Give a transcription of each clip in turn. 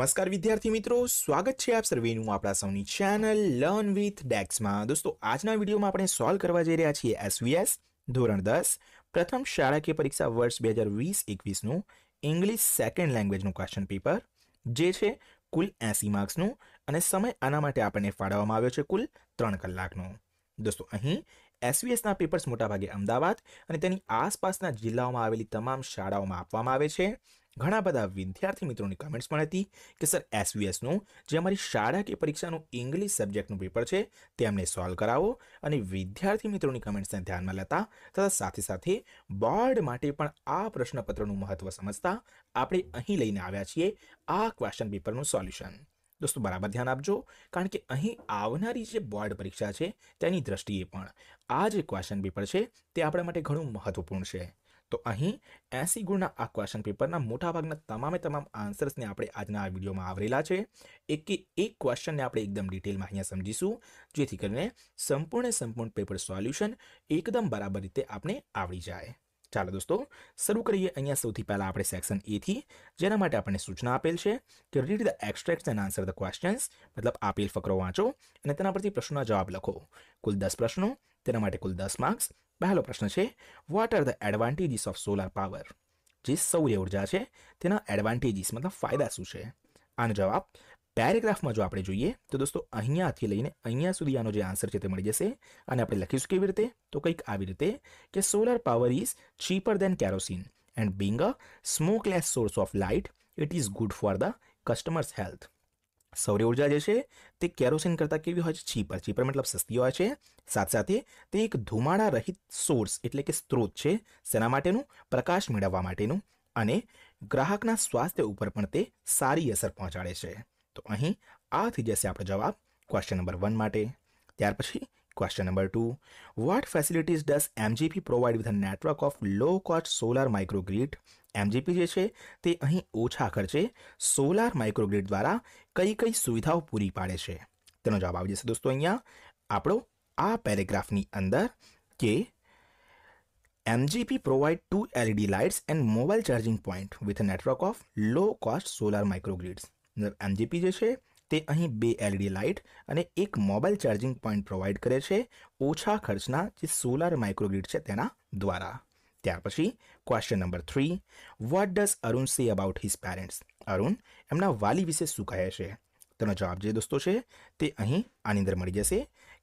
નમસ્કાર વિદ્યાર્થી મિત્રો સ્વાગત છે આપ સર્વેનું આપણા સૌની ચેનલ લર્ન વિથ ડેક્સમાં દોસ્તો આજના વિડીયોમાં આપણે સોલ્વ કરવા જઈ રહ્યા છીએ એસવીએસ ધોરણ દસ પ્રથમ શાળાકીય પરીક્ષા વર્ષ બે હજાર વીસ એકવીસનું ઇંગ્લિશ સેકન્ડ લેંગ્વેજનું ક્વેશ્ચન પેપર જે છે કુલ એંસી માર્ક્સનું અને સમય આના માટે આપણને ફાળવવામાં આવ્યો છે કુલ ત્રણ કલાકનો દોસ્તો અહીં એસવીએસના પેપર્સ મોટાભાગે અમદાવાદ અને તેની આસપાસના જિલ્લાઓમાં આવેલી તમામ શાળાઓમાં આપવામાં આવે છે ઘણા બધા વિદ્યાર્થી મિત્રોની કમેન્ટ્સ પણ હતી કે સર એસવીએસનું જે અમારી શાળા કે પરીક્ષાનું ઇંગ્લિશ સબ્જેક્ટનું પેપર છે તેમને સોલ્વ કરાવો અને વિદ્યાર્થી મિત્રોની કમેન્ટ્સને ધ્યાનમાં લેતા તથા સાથે સાથે બોર્ડ માટે પણ આ પ્રશ્નપત્રનું મહત્વ સમજતા આપણે અહીં લઈને આવ્યા છીએ આ ક્વેશ્ચન પેપરનું સોલ્યુશન દોસ્તો બરાબર ધ્યાન આપજો કારણ કે અહીં આવનારી જે બોર્ડ પરીક્ષા છે તેની દ્રષ્ટિએ પણ આ જે ક્વેશ્ચન પેપર છે તે આપણા માટે ઘણું મહત્વપૂર્ણ છે તો અહીં એસી ગુણના આ ક્વેશ્ચન પેપરના મોટાભાગના તમામે તમામ આન્સર્સને આપણે આજના આ વિડીયોમાં આવરેલા છે એક કે એક ક્વેશ્ચનને આપણે એકદમ ડિટેલમાં અહીંયા સમજીશું જેથી કરીને સંપૂર્ણ સંપૂર્ણ પેપર સોલ્યુશન એકદમ બરાબર રીતે આપણે આવડી જાય ચાલો દોસ્તો શરૂ કરીએ અહીંયા સૌથી પહેલાં આપણે સેક્શન એથી જેના માટે આપણને સૂચના આપેલ છે કે read the extract and answer the questions મતલબ આપેલ ફકરો વાંચો અને તેના પરથી પ્રશ્નોના જવાબ લખો કુલ દસ પ્રશ્નો તેના માટે કુલ દસ માર્ક્સ પહેલો પ્રશ્ન છે what are the advantages of solar power જે સૌર્ય ઉર્જા છે તેના એડવાન્ટેજીસ મતલબ ફાયદા શું છે આનો જવાબ પેરેગ્રાફમાં જો આપણે જોઈએ તો દોસ્તો અહીંયાથી લઈને અહીંયા સુધી આનો જે આન્સર છે તે મળી જશે અને આપણે લખીશું કેવી રીતે તો કંઈક આવી રીતે કે solar power is cheaper than kerosene and being a smokeless source of light it is good for the customer's health સૌર્ય ઉર્જા જે છે તે કેરોસીન કરતાં કેવી હોય છે ચીપર ચીપર મતલબ સસ્તી હોય છે સાથે સાથે તે એક ધુમાડા રહિત સોર્સ એટલે કે સ્ત્રોત છે શેના માટેનું પ્રકાશ મેળવવા માટેનું અને ગ્રાહકના સ્વાસ્થ્ય ઉપર પણ તે સારી અસર પહોંચાડે છે તો અહી આથી જેસે આપણો જવાબ ક્વેશ્ચન નંબર 1 માટે ત્યાર પછી question number 2 what facilities does MGP provide with a network of low cost solar microgrid MGP જે છે તે અહી ઓછા ખર્ચે સોલર માઇક્રોગ્રીડ દ્વારા કઈ કઈ સુવિધાઓ પૂરી પાડે છે તેનો જવાબ આવી જશે દોસ્તો અહીંયા આપણો આ પેરેગ્રાફની અંદર કે MGP provide to LED lights and mobile charging point with a network of low cost solar microgrids ના એમડીપી જે છે તે અહી બે એલઈડી લાઈટ અને એક મોબાઈલ ચાર્જિંગ પોઈન્ટ પ્રોવાઈડ કરે છે ઓછા ખર્ચાના જે સોલાર માઇક્રોગ્રીડ છે તેના દ્વારા ત્યાર પછી question number 3 what does Arun say about his parents Arun એમના વાલી વિશે સુખાય છે તેનો જવાબ જે દોસ્તો છે તે અહી આનીંદર મળી જશે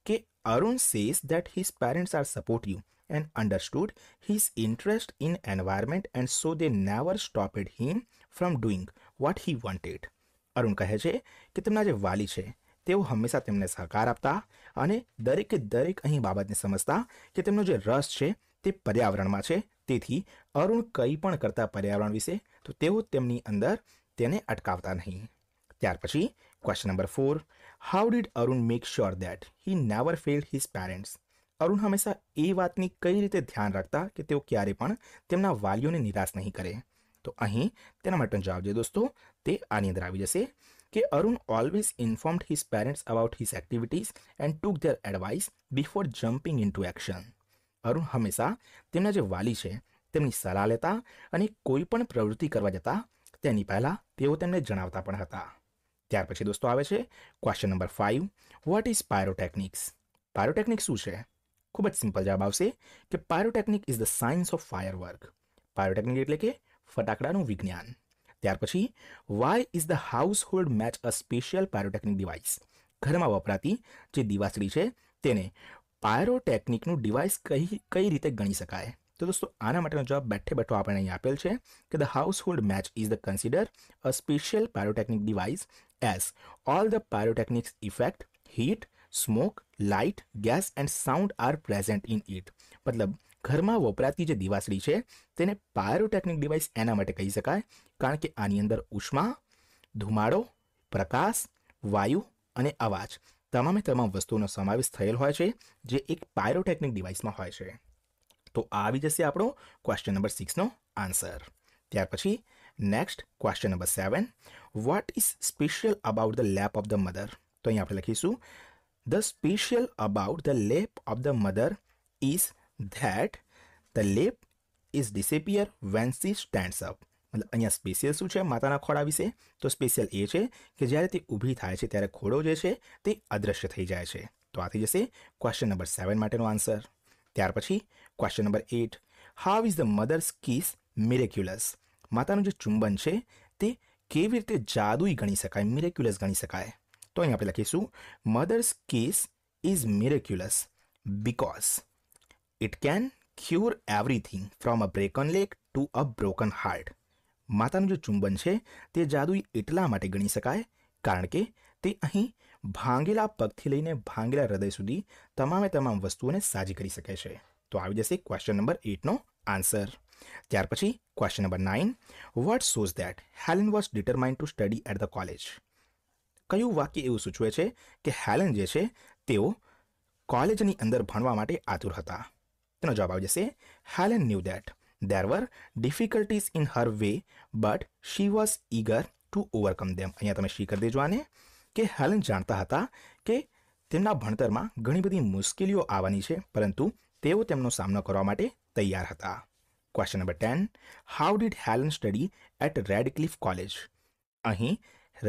કે Arun says that his parents are supportive and understood his interest in environment and so they never stopped him from doing what he wanted Arun કહે છે કે તેમના જે વાલી છે તે હું હંમેશા તેમને સહકાર આપતા અને દરેક દરેક અહી બાબતને સમજતા કે તેમનો જે રસ છે તે પર્યાવરણમાં છે તેથી अरुण કઈ પણ કરતા પર્યાવરણ વિશે તો તે હું તેમની અંદર તેને અટકાવતા નહીં ત્યાર પછી question number 4 how did Arun make sure that he never fail his parents Arun હંમેશા એ વાતની કઈ રીતે ધ્યાન રાખતા કે તે કોઈ પણ તેમના વાલીઓને નિરાશ ન કરે તો અહી તેના મતન જવાબ જો દોસ્તો તે આની અંદર આવી જશે કે Arun always informed his parents about his activities and took their advice before jumping into action Arun હંમેશા તેમના જે વાલી છે તેમની સલાહ લેતા અને કોઈ પણ પ્રવૃત્તિ કરવા જતા તેની પહેલાં તેઓ તેમને જણાવતા પણ હતા ત્યાર પછી દોસ્તો આવે છે question number five what is pyrotechnics pyrotechnic શું છે ખૂબ જ સિમ્પલ જવાબ આવશે કે pyrotechnic is the science of firework pyrotechnic એટલે કે ફટાકડાનું વિજ્ઞાન ત્યાર પછી why is the household match a special pyrotechnic device ઘર માં વપરાતી જે દિવાસળી છે તેને પાયરોટેકનિક નું ડિવાઇસ કઈ કઈ રીતે ગણી શકાય તો દોસ્તો આના માટેનો જવાબ બેઠે બેઠો આપણે અહીં આપેલ છે કે the household match is the consider a special pyrotechnic device as all the pyrotechnics effect heat smoke light gas and sound are present in it મતલબ ઘર માં વપરાતી જે દિવાસળી છે તેને પાયરોટેકનિક ડિવાઇસ આના માટે કહી શકાય કારણ કે આની અંદર ઉષ્મા ધુમાડો પ્રકાશ વાયુ અને અવાજ તમામ તમામ વસ્તુનો સમાવેશ થયેલ હોય છે જે એક બાયોટેકનિક ડિવાઇસમાં હોય છે તો આ વિજેસી આપણો ક્વેશ્ચન નંબર 6 નો આન્સર ત્યાર પછી next question number 7 what is special about the lap of the mother તો અહીં આપણે લખીશું the special about the lap of the mother is that the lap is disappear when she stands up અને આ special શું છે માતાના ખોડા વિશે તો સ્પેશિયલ એ છે કે જ્યારે તે ઊભી થાય છે ત્યારે ખોડો જે છે તે અદ્રશ્ય થઈ જાય છે તો આથી જસે ક્વેશ્ચન નંબર 7 માટેનો આન્સર ત્યાર પછી question number 8 how is the mother's kiss miraculous માતાનું જે ચુંબન છે તે કેવી રીતે જાદુઈ ગણી શકાય મરેક્યુલસ ગણી શકાય તો અહીં આપણે લખીશું mother's kiss is miraculous because it can cure everything from a break on leg to a broken heart માતાનું જે ચુંબન છે તે જાદુઈ એટલા માટે ગણી શકાય કારણ કે તે અહીં ભાંગેલા પગથી લઈને ભાંગેલા હૃદય સુધી તમામે તમામ વસ્તુઓને સાજી કરી શકે છે તો આવી જશે ક્વેશ્ચન નંબર એટનો આન્સર ત્યાર પછી question number nine what shows that Helen was determined to study at the college કયું વાક્ય એવું સૂચવે છે કે હેલેન જે છે તેઓ કોલેજની અંદર ભણવા માટે આતુર હતા તેનો જવાબ આવી જશે Helen knew that There were difficulties in her way but she was eager to overcome them અહીંયા તમે શી કરી દેજો આને કે હેલન જાણતા હતા કે તેમના ભણતરમાં ઘણી બધી મુશ્કેલીઓ આવવાની છે પરંતુ તેઓ તેમનો સામનો કરવા માટે તૈયાર હતા question number ten how did Helen study at Radcliffe college અહીં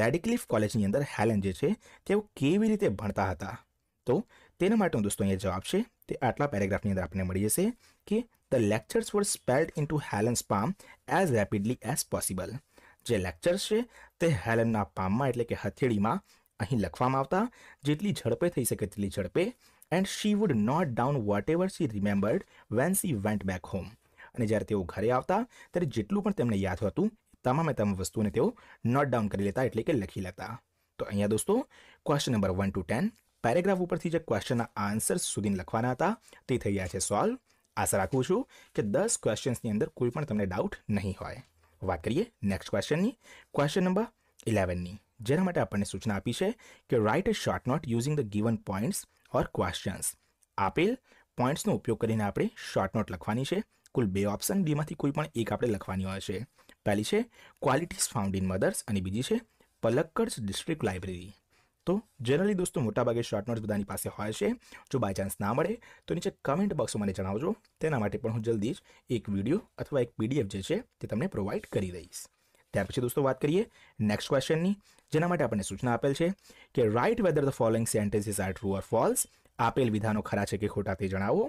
રેડક્લિફ કોલેજની અંદર હેલન જે છે તેઓ કેવી રીતે ભણતા હતા તો તેના માટે દોસ્તો અહીંયા જવાબ છે એટલા પેરેગ્રાફ ની અંદર આપને મળી જશે કે the lectures were spelled into Helen's palm as rapidly as possible જે લેક્ચર્સ છે તે હેલન ના પામ માં એટલે કે હથેળી માં અહીં લખવામાં આવતા જેટલી ઝડપે થઈ શકે તેટલી ઝડપે and she would note down whatever she remembered when she went back home અને જ્યારે તે ઘરે આવતા ત્યારે જેટલું પણ તેમને યાદ હતું તમામ તે વસ્તુને તે નોટ ડાઉન કરી લેતા એટલે કે લખી લેતા તો અહીંયા દોસ્તો ક્વેશ્ચન નંબર 1 ટુ 10 પેરેગ્રાફ ઉપરથી જે ક્વેશ્ચનના આન્સર સુધી લખવાના હતા તે થઈ ગયા છે સોલ્વ આશા રાખું છું કે દસ ક્વેશ્ચન્સની અંદર કોઈ પણ તમને ડાઉટ નહીં હોય વાત કરીએ નેક્સ્ટ ક્વેશ્ચનની ક્વેશ્ચન નંબર ઇલેવનની જેના માટે આપણને સૂચના આપી છે કે write a short note using the given points or questions આપેલ પોઈન્ટ્સનો ઉપયોગ કરીને આપણે શોર્ટ નોટ લખવાની છે કુલ બે ઓપ્શન બેમાંથી કોઈ પણ એક આપણે લખવાની હોય છે પહેલી છે ક્વોલિટીઝ ફાઉન્ડ ઇન મધર્સ અને બીજી છે પલક્કડ ડિસ્ટ્રિક્ટ લાઇબ્રેરી દોસ્તો જનરલી દોસ્તો મોટાભાગે શોર્ટ નોટ્સ બધાની પાસે હોય છે જો બાય ચાન્સ ના મળે તો નીચે કમેન્ટ બોક્સમાં મને જણાવજો તેના માટે પણ હું જલ્દી જ એક વિડીયો અથવા એક પીડીએફ જે છે તે તમને પ્રોવાઈડ કરી દઈશ ત્યાર પછી દોસ્તો વાત કરીએ નેક્સ્ટ ક્વેશ્ચનની જેના માટે આપણને સૂચના આપેલ છે કે write whether the following sentences are true or false આપેલ વિધાનો ખરા છે કે ખોટા તે જણાવો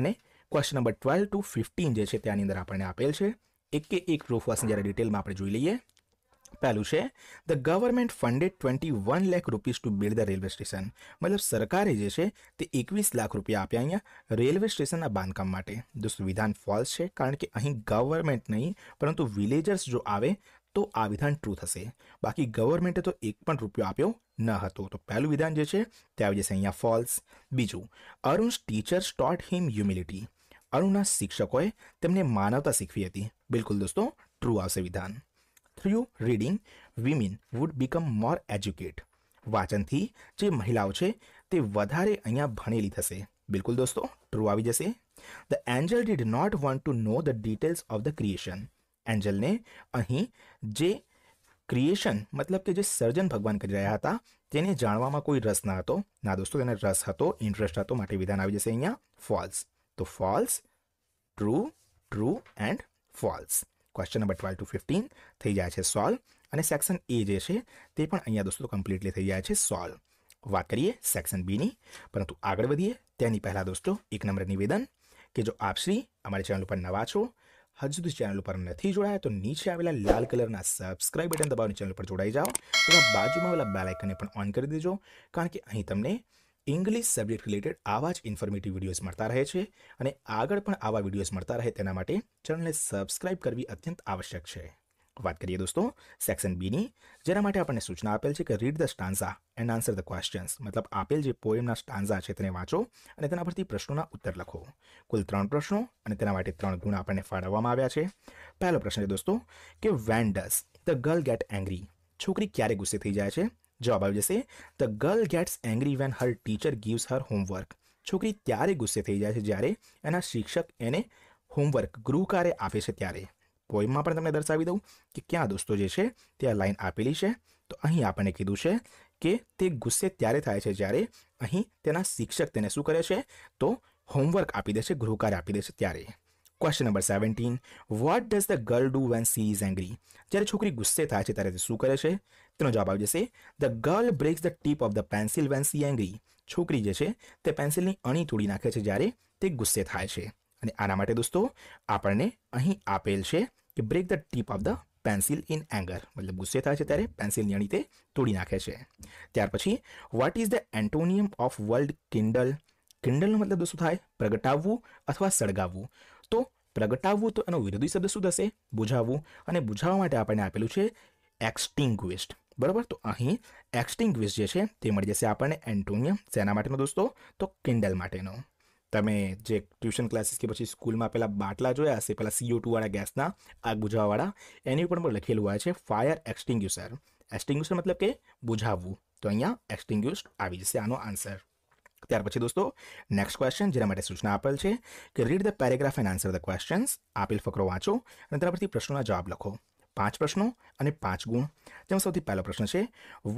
અને question number twelve to fifteen જે છે ત્યાંની અંદર આપણને આપેલ છે એક કે એક ટ્રુ ફોલ્સની જ્યારે ડિટેલમાં આપણે જોઈ લઈએ પહેલું છે ધ ગવર્નમેન્ટ ફંડડ 21 લાખ રૂપિયા to build the railway station મતલબ સરકારે જે છે તે 21 લાખ રૂપિયા આપ્યા અહીંયા રેલવે સ્ટેશન આ બાંધકામ માટે તો સુવિધાન ફોલ્સ છે કારણ કે અહીં ગવર્નમેન્ટ નહીં પરંતુ વિલેજર્સ જો આવે તો આ વિધાન ટ્રુ થશે બાકી ગવર્નમેન્ટે તો 1 પણ રૂપિયો આપ્યો ન હતો તો પહેલું વિધાન જે છે તે આ વિજેસ અહીંયા ફોલ્સ બીજું Arun's teachers taught him humility અરુણા શિક્ષકોએ તેમને માનવતા શીખવી હતી બિલકુલ દોસ્તો ટ્રુ આવશે વિધાન through reading women would become more educate વાંચનથી જે મહિલાઓ છે તે વધારે અહીંયા ભણેલી થશે બિલકુલ દોસ્તો ટ્રુ આવી જશે the angel did not want to know the details of the creation એન્જલને અહીં જે ક્રિએશન મતલબ કે જે સર્જન ભગવાન કરી રહ્યા હતા તેને જાણવામાં કોઈ રસ ન હતો ના દોસ્તો તેને રસ હતો ઇન્ટરેસ્ટ હતો માટે વિધાન આવી જશે અહીંયા ફોલ્સ તો false true true and false question number 12215 થઈ જાય છે સોલ્ અને સેક્શન A જે છે તે પણ અહીંયા દોસ્તો કમ્પ્લીટલી થઈ જાય છે સોલ્ વાત કરીએ સેક્શન B ની પરંતુ આગળ વધીએ ત્યાંની પહેલા દોસ્તો એક નમ્ર નિવેદન કે જો આપ શ્રી અમારા ચેનલ ઉપર નવા છો હજુ સુધી ચેનલ પર નથી જોડાયા તો નીચે આવેલા લાલ કલરના સબસ્ક્રાઇબ બટન દબાવીને ચેનલ પર જોડાઈ જાઓ તો બાજુમાંવાળો બેલ આઇકન પણ ઓન કરી દેજો કારણ કે અહીં તમને ઇંગ્લિશ સબ્જેક્ટ રિલેટેડ આવા જ ઇન્ફોર્મેટિવ વિડીયોઝ મળતા રહે છે અને આગળ પણ આવા વિડીયોઝ મળતા રહે તેના માટે ચેનલને સબસ્ક્રાઇબ કરવી અત્યંત આવશ્યક છે વાત કરીએ દોસ્તો સેક્શન બીની જેના માટે આપણને સૂચના આપેલ છે કે read the stanza and answer the questions મતલબ આપેલ જે પોએમના સ્ટાન્ઝા છે તેને વાંચો અને તેના પરથી પ્રશ્નોના ઉત્તર લખો કુલ ત્રણ પ્રશ્નો અને તેના માટે ત્રણ ગુણ આપણને ફાળવવામાં આવ્યા છે પહેલો પ્રશ્ન છે દોસ્તો કે when does the girl get angry છોકરી ક્યારે ગુસ્સે થઈ જાય છે જવાબ આવી જશે the girl gets angry when her teacher gives her homework છોકરી ત્યારે ગુસ્સે થઈ જાય છે જ્યારે એના શિક્ષક એને હોમવર્ક ગૃહકાર્ય આપે છે ત્યારે પોઈમમાં પણ તમને દર્શાવી દઉં કે ક્યાં દોસ્તો જે છે તે આ લાઈન આપેલી છે તો અહીં આપણને કીધું છે કે તે ગુસ્સે ત્યારે થાય છે જ્યારે અહીં તેના શિક્ષક તેને શું કરે છે તો હોમવર્ક આપી દેશે છે ગૃહકાર્ય આપી દેશે ત્યારે question number 17 what does the girl do when she is angry जारे छोकरी ગુસ્સે થાય છે ત્યારે તે શું કરે છે તેનો જવાબ આવશે the girl breaks the tip of the pencil when she is angry છોકરી જે છે તે પેન્સિલની અણી તોડી નાખે છે જ્યારે તે ગુસ્સે થાય છે અને આના માટે દોસ્તો આપણે અહીં આપેલ છે કે break the tip of the pencil in anger મતલબ ગુસ્સે થાય છે ત્યારે પેન્સિલની અણી તે તોડી નાખે છે ત્યાર પછી what is the antonym of word kindle kindle નો મતલબ દોસ્તો થાય પ્રગટાવવું અથવા સળગાવવું પ્રગટાવવું તો એનો વિરોધી શબ્દ શું થશે બુઝાવવું અને બુઝાવવા માટે આપણને આપેલું છે એક્સટિંગ્વિસ્ટ બરાબર તો અહીં એક્સટિંગ્વિસ્ટ જે છે તે મળી જશે આપણને એન્ટોનિયમ શેના માટેનો દોસ્તો તો કિન્ડલ માટેનો તમે જે ટ્યુશન ક્લાસીસ કે પછી સ્કૂલમાં પેલા બાટલા જોયા હશે પેલા સીઓ ટુવાળા ગેસના આગ બુઝાવવાવાળા એની ઉપર પણ લખેલું હોય છે ફાયર એક્સટિંગ્યુસર એક્સટિંગ્યુસર મતલબ કે બુઝાવવું તો અહીંયા એક્સટિંગ્યુસ્ટ આવી જશે આનો આન્સર ત્યાર પછી દોસ્તો નેક્સ્ટ ક્વેશ્ચન જેના માટે સૂચના આપેલ છે કે read the paragraph and answer the questions આપેલ ફકરો વાંચો અને ત્યાર પછી પ્રશ્નોના જવાબ લખો પાંચ પ્રશ્નો અને પાંચ ગુણ જેમ સૌથી પહેલો પ્રશ્ન છે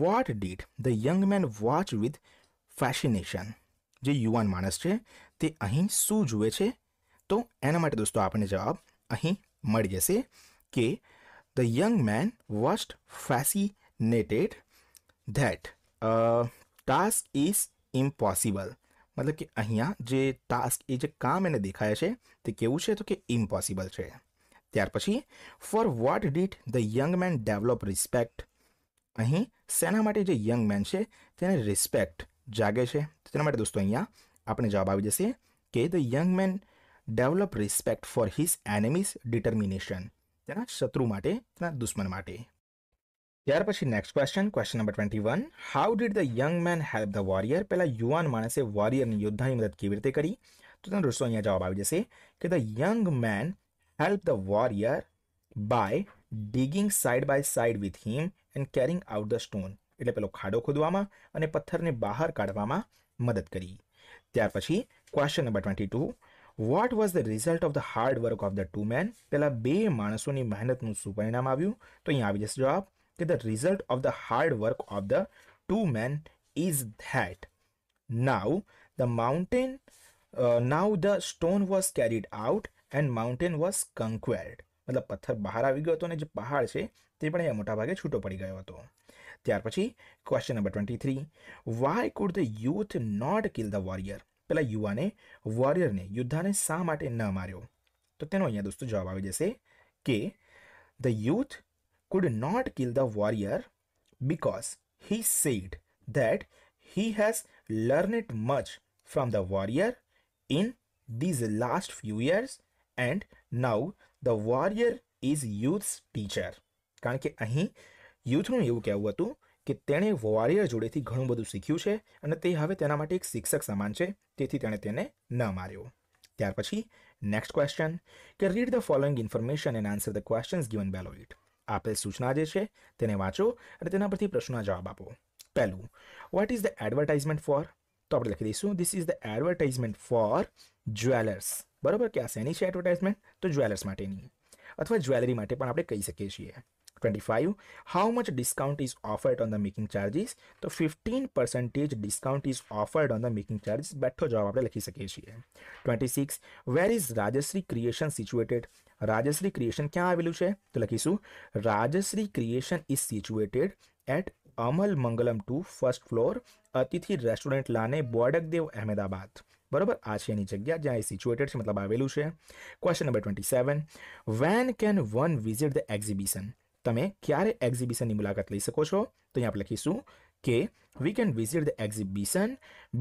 what did the young man watch with fascination જે યુવાન માણસ તે અહી શું જુએ છે તો એના માટે દોસ્તો આપને જવાબ અહી મળી જશે કે the young man watch fascinated that a task is impossible મતલબ કે અહીંયા જે ટાસ્ક એ જે કામ એને દેખાય છે તે કેવું છે તો કે ઇમ્પોસિબલ છે ત્યાર પછી for what did the young man develop respect અહીં સેના માટે જે યંગ મેન છે તેને રિસ્પેક્ટ જાગે છે તો તેના માટે દોસ્તો અહીંયા આપણે જવાબ આવી જશે કે the young man develop respect for his enemies determination તેના શત્રુ માટે તેના દુશ્મન માટે ત્યાર પછી next question question number twenty one how did the young man help the warrior પહેલાં યુવાન માણસે વોરિયરની યોદ્ધાની મદદ કેવી રીતે કરી તો તેનો રસ્તો અહીંયા જવાબ આવી જશે કે the young man help the warrior by digging side by side with him and carrying out the stone એટલે પેલો ખાડો ખોદવામાં અને પથ્થરને બહાર કાઢવામાં મદદ કરી ત્યાર પછી question number twenty two what was the result of the hard work of the two man પહેલાં બે માણસોની મહેનતનું શું પરિણામ આવ્યું તો અહીં આવી જશે જવાબ कि the result of the hard work of the two man is that now the mountain now the stone was carried out and mountain was conquered મતલબ પથ્થર બહાર આવી ગયો હતો અને જે પહાડ છે તે પણ અહીંયા મોટાભાગે છૂટો પડી ગયો હતો ત્યાર પછી question number twenty three why could the youth not kill the warrior પેલા યુવાને વોરિયરને યુદ્ધાને શા માટે ન માર્યો તો તેનો અહીંયા દોસ્તો જવાબ આવી જશે કે the youth could not kill the warrior because he said that he has learned much from the warrior in these last few years and now the warrior is youth's teacher કારણ કે અહીં યુથનું એવું કહેવું હતું કે તેણે વોરિયર જોડેથી ઘણું બધું શીખ્યું છે અને તે હવે તેના માટે એક શિક્ષક સમાન છે તેથી તેણે તેને ન માર્યો ત્યાર પછી નેક્સ્ટ ક્વેશ્ચન કે read the following information and answer the questions given below it આપેલ સૂચના જે છે તેને વાંચો અને તેના પરથી પ્રશ્નના જવાબ આપો પહેલું what is the advertisement for તો આપણે લખી દઈશું this is the advertisement for jewellers બરાબર કે આ શેની છે એડવર્ટાઇઝમેન્ટ તો જ્વેલર્સ માટેની અથવા જ્વેલરી માટે પણ આપણે કહી શકીએ છીએ 25 how much discount is offered on the making charges તો 15 percentage discount is offered on the making charges બેઠો જવાબ આપણે લખી શકીએ છીએ 26 where is Rajshree creation situated Rajshree creation ક્યાં આવેલું છે તો લખીશું Rajshree creation is situated at Amal Mangalam two first floor Atithi restaurant lane Bodakdev Ahmedabad બરોબર આ છે એની જગ્યા જ્યાં એ સિચ્યુએટેડ છે મતલબ આવેલું છે question number twenty seven when can one visit the exhibition તમે ક્યારે એક્ઝિબિશનની મુલાકાત લઈ શકો છો તો અહીં આપણે લખીશું કે we can visit the exhibition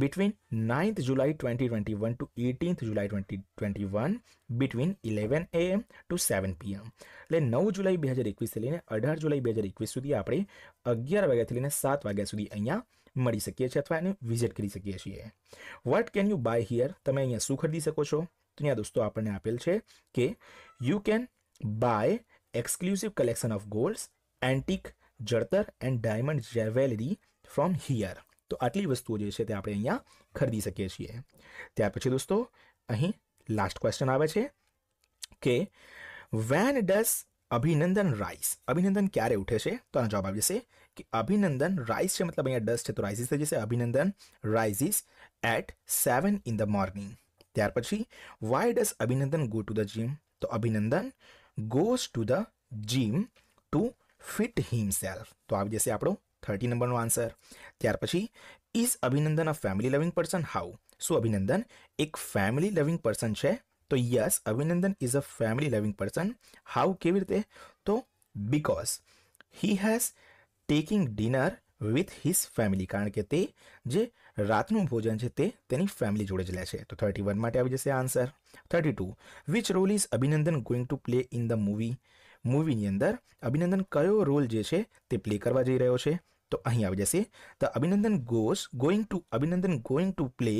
between 9th July 2021 to 18th July 2021 between 11 am to 7 pm એટલે 9 જુલાઈ 2021 થી લઈને 18 જુલાઈ 2021 સુધી આપણે 11 વાગ્યા થી લઈને 7 વાગ્યા સુધી અહીંયા મળી સકીએ છીએ અથવા એની વિઝિટ કરી સકીએ છીએ what can you buy here તમે અહીં શું ખરીદી શકો છો તો અહીંયા દોસ્તો આપણે આપેલ છે કે you can buy exclusive collection of golds antique jadtar and diamond jewellery from here तो આટલી વસ્તુઓ જે છે તે આપણે અહીંયા ખરીદી સકીએ છીએ ત્યાર પછી દોસ્તો અહીં લાસ્ટ ક્વેશ્ચન આવે છે કે વેન ડઝ અભિનંદન રાઇસ અભિનંદન ક્યારે ઉઠે છે તો આનો જવાબ આવશે કે અભિનંદન રાઇસ એટલે મતલબ અહીંયા ડસ્ટ છે તો રાઇસ છે જેસે Abhinandan rises at 7 in the morning ત્યાર પછી व्हाई डस અભિનંદન ગો ટુ ધ જીમ તો અભિનંદન goes to the gym to fit himself. तो आ जैसे आप थर्टी नंबर नो आंसर त्यार पछी is Abhinandan a family loving person how so Abhinandan एक फेमिली लविंग पर्सन छे तो yes Abhinandan is a family loving person how के रीते तो because he has taking dinner with his family कारण के जे રાતનું ભોજન છે તે તેની ફેમિલી જોડે જ લે છે તો થર્ટી વન માટે આવી જશે answer thirty two which role is Abhinandan going to play in the movie મૂવીની અંદર અભિનંદન કયો રોલ જે છે તે પ્લે કરવા જઈ રહ્યો છે તો અહીં આવી જશે the Abhinandan goes going to Abhinandan going to play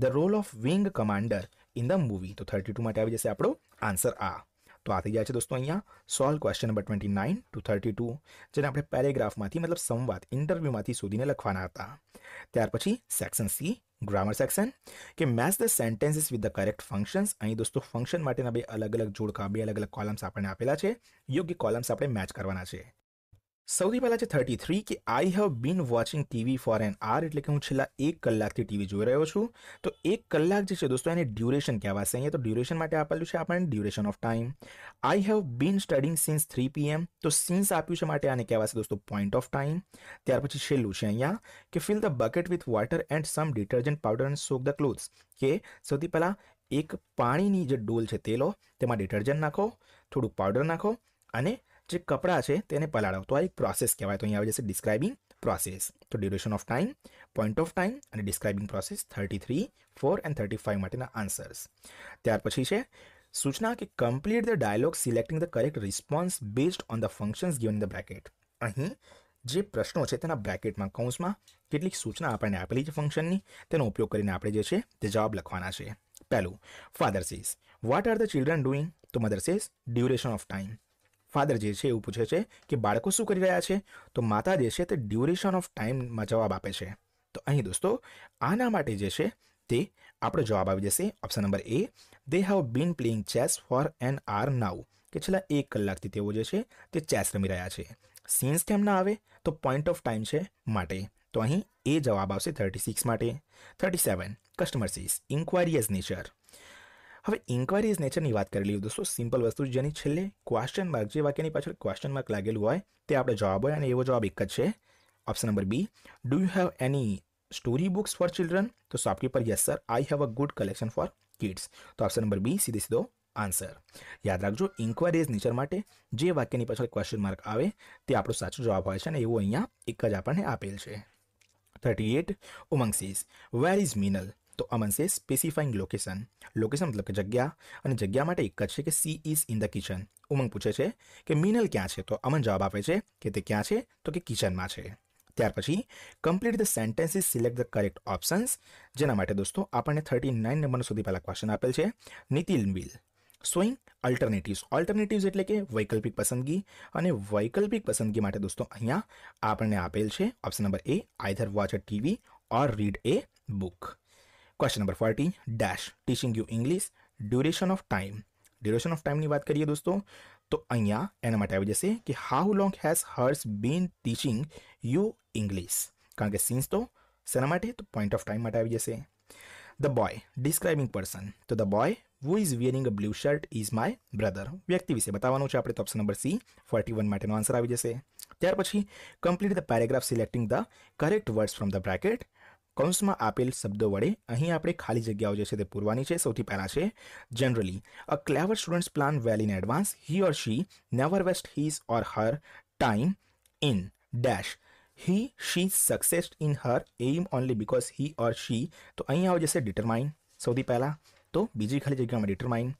the role of wing commander in the movie તો થર્ટી ટુ માટે આવી જશે આપણો આન્સર આ તો આ થઈ ગયા છે દોસ્તો અહીંયા solve question number twenty nine to thirty two જેને આપણે પેરેગ્રાફમાંથી મતલબ સંવાદ ઇન્ટરવ્યૂમાંથી શોધીને લખવાના હતા ત્યાર પછી સેક્શન સી ગ્રામર સેક્શન કે match the sentences with the correct functions અહીં દોસ્તો ફંક્શન માટેના બે અલગ અલગ જોડકા બે અલગ અલગ કોલમ્સ આપણને આપેલા છે યોગ્ય કોલમ્સ આપણે મેચ કરવાના છે सोदीपाला चे 33 की I have been watching TV for an hour એટલે કે હું છલા 1 કલાકથી ટીવી જોઈ રહ્યો છું તો 1 કલાક જે છે દોસ્તો આને ડ્યુરેશન કહેવાશે અહીંયા તો ડ્યુરેશન માટે આપેલું છે આપણે duration of time I have been studying since 3 PM તો सिंस આપ્યું છે માટે આને કહેવાશે દોસ્તો પોઈન્ટ ઓફ ટાઈમ ત્યાર પછી છેલું છે અહીંયા કે fill the bucket with water and some detergent powder and soak the clothes કે સોદીપલા એક પાણીની જે ડોલ છે તે લો તેમાં डिटर्जेंट નાખો થોડું પાવડર નાખો અને જે કપડાં છે તેને પલાળો તો આ એક પ્રોસેસ કહેવાય તો અહીંયા આવી જશે ડિસ્ક્રાઇબિંગ પ્રોસેસ તો duration of time point of time અને describing process thirty three four and thirty five માટેના આન્સર્સ ત્યાર પછી છે સૂચના કે complete the dialogue selecting the correct response based on the functions given in the bracket અહીં જે પ્રશ્નો છે તેના બ્રેકેટમાં કૌંસમાં કેટલીક સૂચના આપણને આપેલી છે ફંક્શનની તેનો ઉપયોગ કરીને આપણે જે છે તે જવાબ લખવાના છે પહેલું father says what are the children doing તો mother says duration of time father જે છે એ પૂછે છે કે બાળકો શું કરી રહ્યા છે તો માતા જે છે તે ડ્યુરેશન ઓફ ટાઈમ માં જવાબ આપે છે તો અહી દોસ્તો આના માટે જે છે તે આપણો જવાબ આવી જશે option number A they have been playing chess for an hour now એટલે 1 કલાકથી તેઓ જે છે તે ચેસ રમી રહ્યા છે સિન્સ કેમ ના આવે તો પોઈન્ટ ઓફ ટાઈમ છે માટે તો અહી A જવાબ આવશે 36 માટે 37 customer says inquiries nature inquiries nature ની વાત કરી લ્યો દોસ્તો સિમ્પલ વસ્તુ જેની છલે ક્વેશ્ચન માર્ક જે વાક્ય ની પાછળ ક્વેશ્ચન માર્ક લાગેલું હોય તે આપડે જવાબ હોય અને એવો જો આ બ એક જ છે option number B do you have any story books for children તો સો આપકી પર yes sir I have a good collection for kids તો ઓપ્શન નંબર બી સીધી સીધો આન્સર યાદ રાખજો ઇન્ક્વાયરીઝ नेचर માટે જે વાક્ય ની પાછળ ક્વેશ્ચન માર્ક આવે તે આપણો સાચો જવાબ હોય છે અને એવો અહીંયા એક જ આપણને આપેલ છે 38 ઉમંગસીસ વેર ઇઝ મીનલ तो अमन से स्पेसिफाइंग लोकेशन लोकेशन मतलब की जगह और जगह માટે એક જ છે કે she is in the kitchen Umang પૂછે છે કે مينલ ક્યાં છે તો अमन જવાબ આપે છે કે તે ક્યાં છે તો કે કિચન માં છે ત્યાર પછી complete the sentences select the correct options જેના માટે દોસ્તો આપણને 39 નંબર સુધી પહેલા ક્વેશ્ચન આપેલ છે નીતિલ બીલ शोइंग अल्टरनेटिव्स अल्टरनेटिव्स એટલે કે વૈકલ્પિક પસંદગી અને વૈકલ્પિક પસંદગી માટે દોસ્તો અહીંયા આપણને આપેલ છે option number A either watch a TV or read a book question number 40 dash teaching you English duration of time duration of time ની વાત કરીએ દોસ્તો તો અહીંયા એના માટે આવી જશે કે how long has hers been teaching you English કારણ કે સિન્સ તો તેના માટે તો પોઈન્ટ ઓફ ટાઈમ માટે આવી જશે ધ બોય ડિસ્ક્રાઇબિંગ પર્સન તો the boy Who is wearing a blue shirt is my brother વ્યક્તિ વિશે બતાવવાનું છે આપણે તો ઓપ્શન નંબર C 41 માટે નો આન્સર આવી જશે ત્યાર પછી complete the paragraph selecting the correct words from the bracket कॉन्समा अपील शब्द वडे અહીં આપણે ખાલી જગ્યાઓ જે છે તે ભરવાની છે સૌથી પહેલા છે generally a clever students plan well in advance he or she never waste his or her time in dash he she succeeded in her aim only because he or she તો અહીં આવજે છે ડિટરમાઇન સૌથી પહેલા તો બીજી ખાલી જગ્યામાં ડિટરમાઇન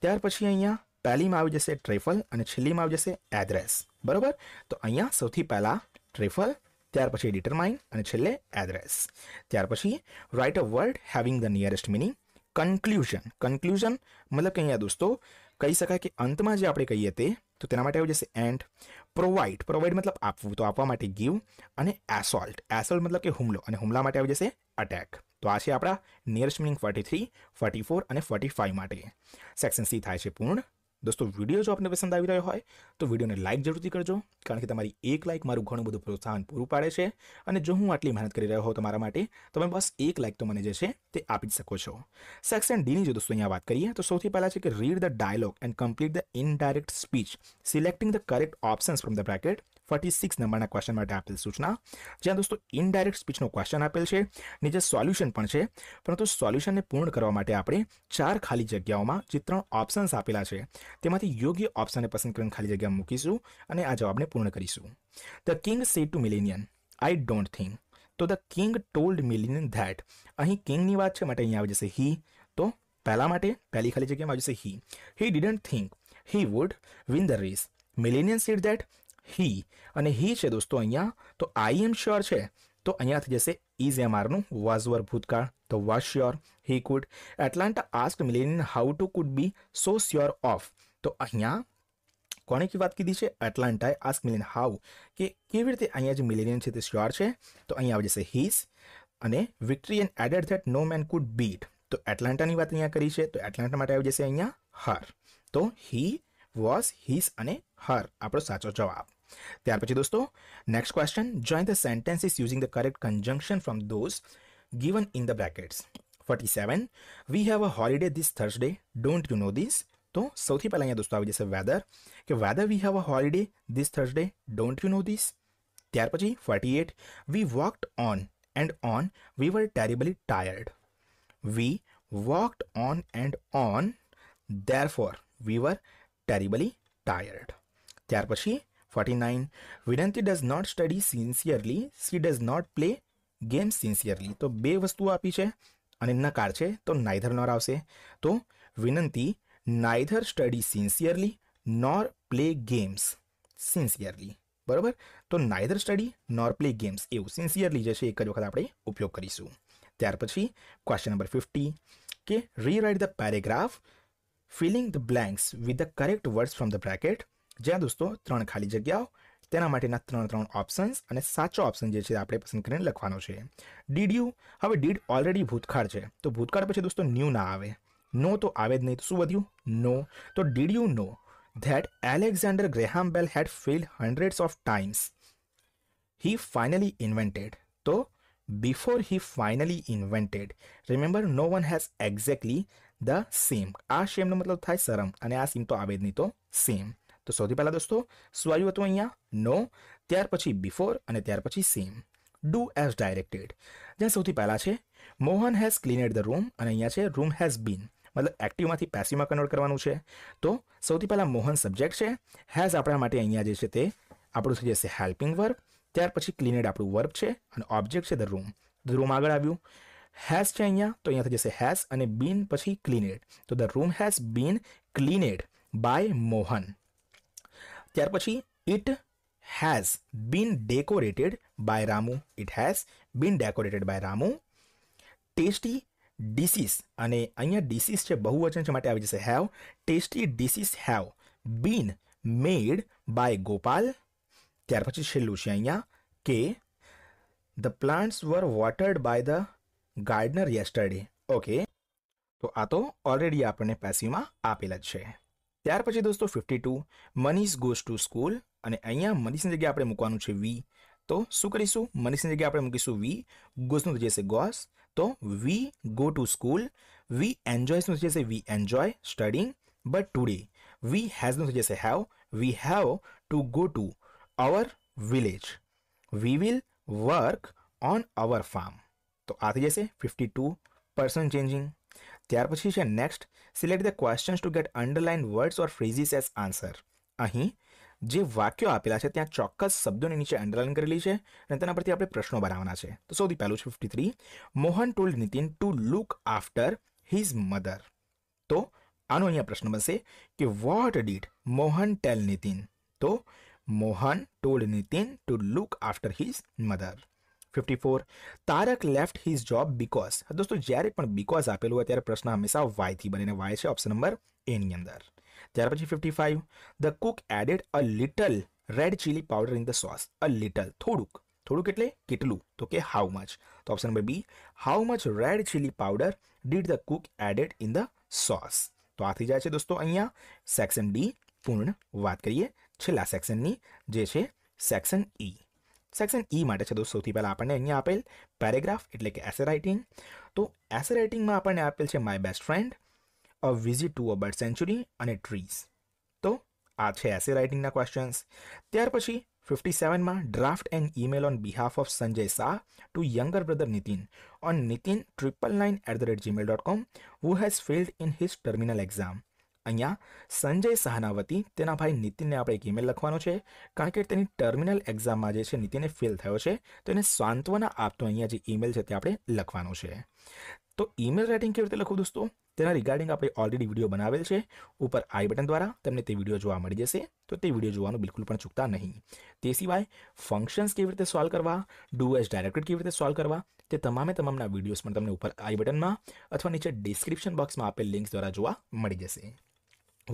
ત્યાર પછી અહીંયા પહેલીમાં આવજે છે ટ્રેફલ અને છલીમાં આવજે છે એડ્રેસ બરોબર તો અહીંયા સૌથી પહેલા ટ્રેફલ ત્યાર પછી ડિટરમાઇન અને છલ્લે એડ્રેસ ત્યાર પછી write a word having the nearest meaning conclusion conclusion મતલબ કે અહીંયા દોસ્તો કહી શકાય કે અંતમાં જે આપણે કહીએ તે તો તેના માટે આવી જશે એન્ડ પ્રોવાઇડ પ્રોવાઇડ મતલબ આપ તો આપવા માટે ગિવ અને એસોલ્ટ એસોલ્ટ મતલબ કે હુમલો અને હુમલા માટે આવી જશે એટેક તો આ છે આપડા નિયરસ્ટ मीनिंग 43 44 અને 45 માટે સેક્શન સી થાય છે પૂર્ણ દોસ્તો વિડીયો જો આપને પસંદ આવી રહ્યો હોય તો વિડીયોને લાઇક જરૂરથી કરજો કારણ કે તમારી એક લાઇક મારું ઘણું બધું પ્રોત્સાહન પૂરું પાડે છે અને જો હું આટલી મહેનત કરી રહ્યો હોઉં તમારા માટે તમે બસ એક લાઇક તો મને જે છે તે આપી જ શકો છો સેક્શન ડીની જો દોસ્તો અહીંયા વાત કરીએ તો સૌથી પહેલાં છે કે read the dialogue and complete the indirect speech selecting the correct options from the bracket 46 નંબરના ક્વેશ્ચન માં આપેલ સૂચના જ્યાં દોસ્તો ઇનડાયરેક્ટ સ્પીચ નો ક્વેશ્ચન આપેલ છે નીચે સોલ્યુશન પણ છે પરંતુ સોલ્યુશન ને પૂર્ણ કરવા માટે આપણે ચાર ખાલી જગ્યાઓમાં ચિત્ર ઓપ્શન્સ આપેલા છે તેમાંથી યોગ્ય ઓપ્શન પસંદ કરીને ખાલી જગ્યા મૂકીશું અને આ જવાબ ને પૂર્ણ કરીશું the king said to Milanion I don't think તો the king told Milanion that અહી કિંગ ની વાત છે માટે અહીં આવી જશે હી તો પહેલા માટે પહેલી ખાલી જગ્યામાં આવી જશે he he didn't think he would win the race Milanion said that he अने ही छे दोस्तों અહીંયા તો આઈ એમ શ્યોર છે તો અહીંયા થઈ જશે ઇઝ એમ આર નું વોઝ વર્તકાળ તો was sure he could Atalanta ask Milanion how to could be so sure of તો અહીંયા કોની કે વાત કરી છે એટલાન્ટા આસ્ક્ મિલેનિયમ હાઉ કે કઈ રીતે અહીંયા જે મિલેનિયમ છે તે શ્યોર છે તો અહીં આવે જશે હિઝ અને victory added that no man could beat તો એટલાન્ટા ની વાત અહીંયા કરી છે તો એટલાન્ટા માટે આવી જશે અહીંયા હર તો ਹੀ વોઝ હિઝ અને હર આપણો સાચો જવાબ त्यार पछि दोस्तों next question join the sentence is using the correct conjunction from those given in the brackets 47 we have a holiday this Thursday don't you know this तो सबसे पहले यहां दोस्तों आ जैसे वेदर कि whether we have a holiday this Thursday don't you know this त्यार पछि 48 we walked on and on we were terribly tired we walked on and on therefore we were terribly tired त्यार पछि 49 Vinanti does not study sincerely she does not play game sincerely તો બે વસ્તુઓ આપી છે અને નકાર છે તો નાઇધર નોર આવશે તો Vinanti neither study sincerely nor play games sincerely બરાબર તો neither study nor play games એવું સિન્સિયરલી જે છે એક જ વખત આપણે ઉપયોગ કરીશું ત્યાર પછી ક્વેશ્ચન નંબર ફિફ્ટી કે rewrite the paragraph filling the blanks with the correct words from the bracket જ્યાં દોસ્તો ત્રણ ખાલી જગ્યાઓ તેના માટેના ત્રણ ત્રણ ઓપ્શન્સ અને સાચો ઓપ્શન જે છે આપણે પસંદ કરીને લખવાનો છે did you have did already ભૂતકાળ છે તો ભૂતકાળ પછી દોસ્તો ન્યૂ ના આવે નો તો આવે જ નહીં તો શું વધ્યું નો તો did you know that Alexander Graham Bell had failed hundreds of times he finally invented તો before he finally invented remember no one has exactly the same આ સેમનો મતલબ થાય શરમ અને આ સીમ તો આવે જ નહીં તો સેમ તો સૌથી પહેલાં દોસ્તો શું આવ્યું હતું અહીંયા નો ત્યાર પછી બિફોર અને ત્યાર પછી સેમ ડુ એઝ ડાયરેક્ટેડ જ્યાં સૌથી પહેલાં છે Mohan has cleaned the room અને અહીંયા છે રૂમ હેઝ બીન મતલબ એક્ટિવમાંથી પેસીમાં કન્વર્ટ કરવાનું છે તો સૌથી પહેલાં મોહન સબ્જેક્ટ છે હેઝ આપણા માટે અહીંયા જે છે તે આપણું થઈ જશે હેલ્પિંગ વર્ક ત્યાર પછી ક્લીનેડ આપણું વર્ક છે અને ઓબ્જેક્ટ છે ધ રૂમ ધ રૂમ આગળ આવ્યું હેઝ છે અહીંયા તો અહીંયા થઈ જશે હેઝ અને બીન પછી ક્લીનેડ તો the room has been cleaned by Mohan ત્યાર પછી it has been decorated by Ramu it has been decorated by Ramu tasty dishes અને અહીંયા ડિસીસ છે બહુવચન છે માટે આવી જશે have tasty dishes have been made by Gopal ત્યાર પછી છેલ્લું છે અહીંયા કે the plants were watered by the gardener yesterday okay તો આ તો ઓલરેડી આપણને પેસીમાં આપેલા જ છે ત્યાર પછી દોસ્તો 52 મનીશ ગો ズ ટુ સ્કૂલ અને અહીંયા મનીશ ની જગ્યાએ આપણે મૂકવાનું છે વી તો શું કરીશું મનીશ ની જગ્યાએ આપણે મૂકીશું વી ગો ズ નું જેસે ગોસ તો we go to school we enjoys નું જેસે we enjoy studying but today we has નું જેસે have we have to go to our village we will work on our farm તો આ થી જેસે 52 પર્સન ચેન્જિંગ ત્યાર પછી છે next select the questions to get underline words or phrases as answer અહી જે વાક્ય આપેલા છે ત્યાં ચોક્કસ શબ્દોની નીચે અન્ડરલાઇન કરેલી છે તેના પરથી આપણે પ્રશ્નો બનાવવાના છે તો સૌથી પહેલો છે 53 Mohan told Nitin to look after his mother તો આનો અહીંયા પ્રશ્ન બનશે કે what did Mohan tell Nitin તો Mohan told Nitin to look after his mother 54 Tarak left his job because दोस्तों जयरे बिकॉज आप प्रश्न हमेशा वाय थी बने वाय से ऑप्शन नंबर एनी अंदर त्यार fifty five the cook added a little red chilli powder in the sauce a little थोड़क थोड़क एट के तो के हाउ मच तो option number B how much red chilli powder did the cook added in the sauce तो आ जाए दोस्तों अँ सेक्शन डी पूर्ण बात करिए सेक्शन ई સેક્શન ઈ માટે છે દોસ્તો સૌથી પહેલાં આપણને અહીંયા આપેલ પેરેગ્રાફ એટલે કે એસે રાઇટિંગ તો એસે રાઇટિંગમાં આપણને આપેલ છે my best friend a visit to a bird sanctuary અને ટ્રીઝ તો આ છે એસે રાઇટિંગના ક્વેશ્ચન્સ ત્યાર પછી ફિફ્ટી સેવનમાં draft and email on behalf of Sanjay Shah to younger brother Nitin on Nitin triple nine at the rate Gmail dot com who has failed in his terminal exam અન્યા સંજય સહનાવતી તેના ભાઈ નીતિને આપણે ઈમેલ લખવાનો છે કારણ કે તેની ટર્મિનલ एग्जाम માં જે છે નીતિને ફેલ થયો છે તો એને સાંત્વના આપ તો અહીંયા જે ઈમેલ છે તે આપણે લખવાનો છે તો ઈમેલ રાઈટિંગ કેવી રીતે લખો દોસ્તો તેના રિગાર્ડિંગ આપણે ઓલરેડી વિડિયો બનાવેલ છે ઉપર આઈ બટન દ્વારા તમને તે વિડિયો જોવા મળી જશે તો તે વિડિયો જોવાનું બિલકુલ પણ ચૂકતા નહીં તે સિવાય ફંક્શન્સ કેવી રીતે સોલ્વ કરવા ડુએસ ડાયરેક્ટેડ કેવી રીતે સોલ્વ કરવા તે તમામ તમામના વિડિયોસ પણ તમને ઉપર આઈ બટનમાં અથવા નીચે ડિસ્ક્રિપ્શન બોક્સમાં આપેલ લિંક્સ દ્વારા જોવા મળી જશે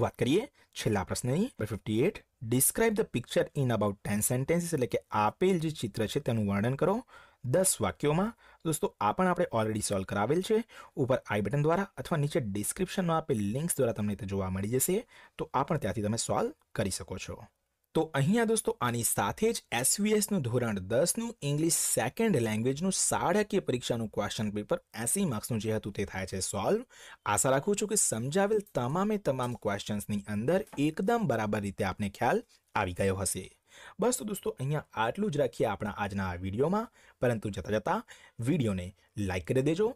વાત કરીએ છેલ્લા પ્રશ્નની fifty eight describe the picture in about ten sentence એટલે કે આપેલ જે ચિત્ર છે તેનું વર્ણન કરો દસ વાક્યોમાં દોસ્તો આ પણ આપણે ઓલરેડી સોલ્વ કરાવેલ છે ઉપર આઈ બટન દ્વારા અથવા નીચે ડિસ્ક્રિપ્શનમાં આપેલ લિંક્સ દ્વારા તમને તે જોવા મળી જશે તો આ પણ ત્યાંથી તમે સોલ્વ કરી શકો છો તો અહિયાં દોસ્તો આની સાથે જ SVS નું ધોરણ 10 નું ઇંગ્લિશ સેકન્ડ લેંગ્વેજ નું સાડાકય પરીક્ષા નું ક્વેશ્ચન પેપર 80 માર્ક્સ નું જે હતું તે થાય છે સોલ્વ આશા રાખું છું કે સમજાવેલ તમામ તમામ ક્વેશ્ચન્સ ની અંદર એકદમ બરાબર રીતે આપને ખ્યાલ આવી ગયો હશે બસ તો દોસ્તો અહિયાં આટલું જ રાખીયા આપણા આજના વિડિયોમાં પરંતુ જતા જતા વિડિયોને લાઈક કરી દેજો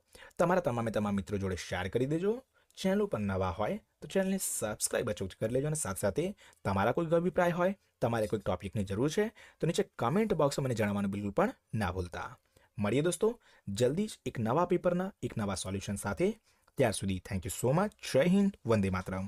તમારા તમામ તમામ મિત્રો જોડે શેર કરી દેજો ચેનલ ઉપર નવા હોય તો ચેનલ ને સબસ્ક્રાઇબ ચોક્કસ કરી લેજો અને સાથે સાથે તમારો કોઈ ગમબીપ્રાય હોય તમારે કોઈક ટોપિકની જરૂર છે તો નીચે કમેન્ટ બોક્સમાં મને જણાવવાનું બિલકુલ પણ ના ભૂલતા મળીએ દોસ્તો જલ્દી જ એક નવા પેપરના એક નવા સોલ્યુશન સાથે ત્યાર સુધી થેન્ક યુ સો મચ જય હિન્દ વંદે માતરમ